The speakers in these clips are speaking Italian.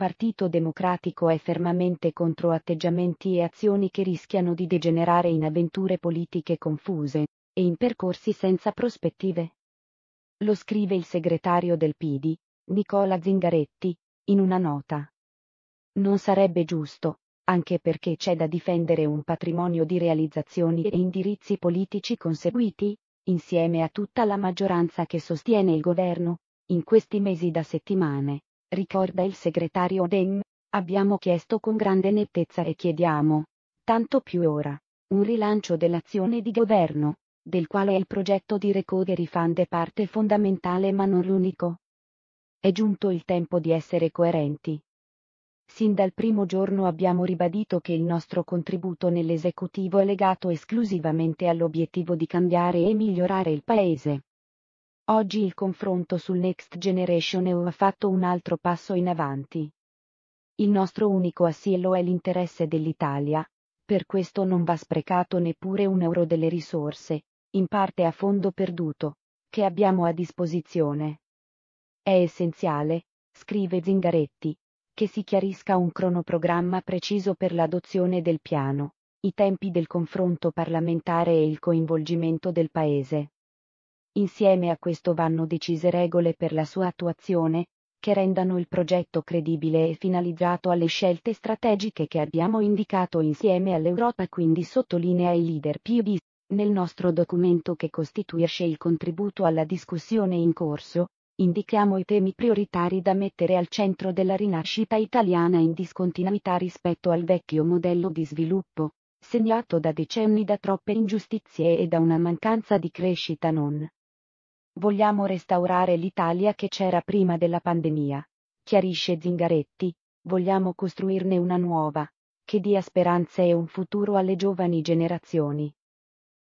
Partito Democratico è fermamente contro atteggiamenti e azioni che rischiano di degenerare in avventure politiche confuse e in percorsi senza prospettive. Lo scrive il segretario del PD, Nicola Zingaretti, in una nota. Non sarebbe giusto, anche perché c'è da difendere un patrimonio di realizzazioni e indirizzi politici conseguiti, insieme a tutta la maggioranza che sostiene il governo, in questi mesi da settimane, ricorda il segretario Dem, abbiamo chiesto con grande nettezza e chiediamo, tanto più ora, un rilancio dell'azione di governo, del quale il progetto di Recovery Fund è parte fondamentale ma non l'unico. È giunto il tempo di essere coerenti. Sin dal primo giorno abbiamo ribadito che il nostro contributo nell'esecutivo è legato esclusivamente all'obiettivo di cambiare e migliorare il Paese. Oggi il confronto sul Next Generation EU ha fatto un altro passo in avanti. Il nostro unico assillo è l'interesse dell'Italia, per questo non va sprecato neppure un euro delle risorse, in parte a fondo perduto, che abbiamo a disposizione. È essenziale, scrive Zingaretti, che si chiarisca un cronoprogramma preciso per l'adozione del piano, i tempi del confronto parlamentare e il coinvolgimento del Paese. Insieme a questo vanno decise regole per la sua attuazione, che rendano il progetto credibile e finalizzato alle scelte strategiche che abbiamo indicato insieme all'Europa, quindi sottolinea i leader PB. Nel nostro documento che costituisce il contributo alla discussione in corso, indichiamo i temi prioritari da mettere al centro della rinascita italiana in discontinuità rispetto al vecchio modello di sviluppo, segnato da decenni da troppe ingiustizie e da una mancanza di crescita non Vogliamo restaurare l'Italia che c'era prima della pandemia. Chiarisce Zingaretti, vogliamo costruirne una nuova, che dia speranze e un futuro alle giovani generazioni.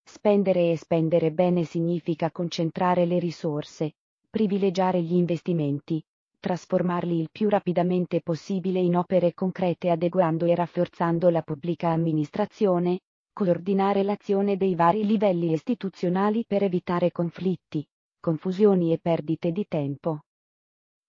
Spendere e spendere bene significa concentrare le risorse, privilegiare gli investimenti, trasformarli il più rapidamente possibile in opere concrete adeguando e rafforzando la pubblica amministrazione, coordinare l'azione dei vari livelli istituzionali per evitare conflitti, confusioni e perdite di tempo.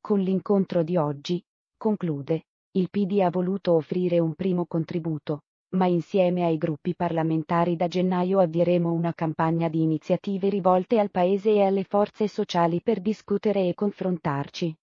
Con l'incontro di oggi, conclude, il PD ha voluto offrire un primo contributo, ma insieme ai gruppi parlamentari da gennaio avvieremo una campagna di iniziative rivolte al Paese e alle forze sociali per discutere e confrontarci,